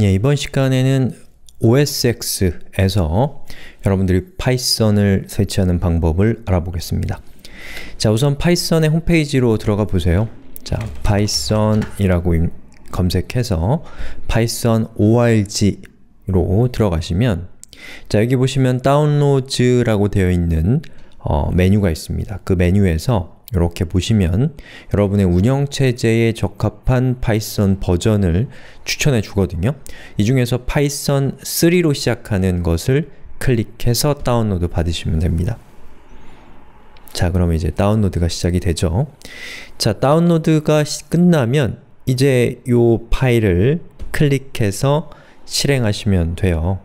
예, 이번 시간에는 OSX에서 여러분들이 파이썬을 설치하는 방법을 알아보겠습니다. 자, 우선 파이썬의 홈페이지로 들어가 보세요. 자, 파이썬이라고 검색해서 파이썬 org로 들어가시면 자, 여기 보시면 다운로드라고 되어 있는 어, 메뉴가 있습니다. 그 메뉴에서 이렇게 보시면 여러분의 운영체제에 적합한 파이썬 버전을 추천해 주거든요. 이 중에서 파이썬 3로 시작하는 것을 클릭해서 다운로드 받으시면 됩니다. 자, 그럼 이제 다운로드가 시작이 되죠. 자, 다운로드가 끝나면 이제 이 파일을 클릭해서 실행하시면 돼요.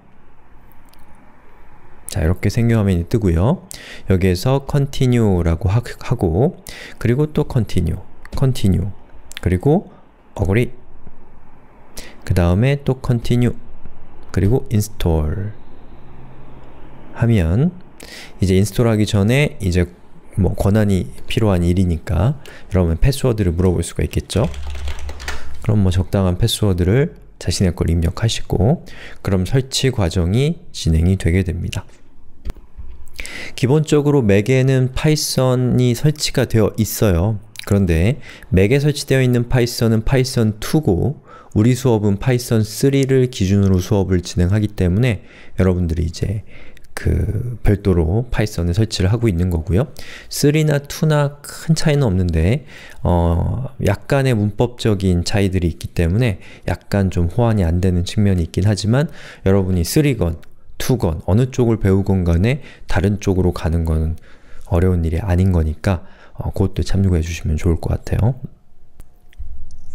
자, 이렇게 생겨 화면이 뜨고요. 여기에서 continue라고 하고 그리고 또 continue, continue 그리고 agree 그 다음에 또 continue 그리고 install 하면 이제 인스톨하기 전에 이제 뭐 권한이 필요한 일이니까 여러분 패스워드를 물어볼 수가 있겠죠? 그럼 뭐 적당한 패스워드를 자신의 걸 입력하시고 그럼 설치 과정이 진행이 되게 됩니다. 기본적으로 맥에는 파이썬이 설치가 되어 있어요. 그런데 맥에 설치되어 있는 파이썬은 파이썬2고 우리 수업은 파이썬3를 기준으로 수업을 진행하기 때문에 여러분들이 이제 그 별도로 파이썬을 설치를 하고 있는 거고요. 3나 2나 큰 차이는 없는데 어 약간의 문법적인 차이들이 있기 때문에 약간 좀 호환이 안 되는 측면이 있긴 하지만 여러분이 3건 두건 어느 쪽을 배우건 간에 다른 쪽으로 가는 거는 어려운 일이 아닌 거니까 어, 그것도 참고해 주시면 좋을 것 같아요.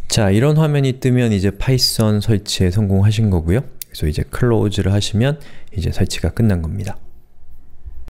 자, 이런 화면이 뜨면 이제 파이썬 설치에 성공하신 거고요. 그래서 이제 클로즈를 하시면 이제 설치가 끝난 겁니다.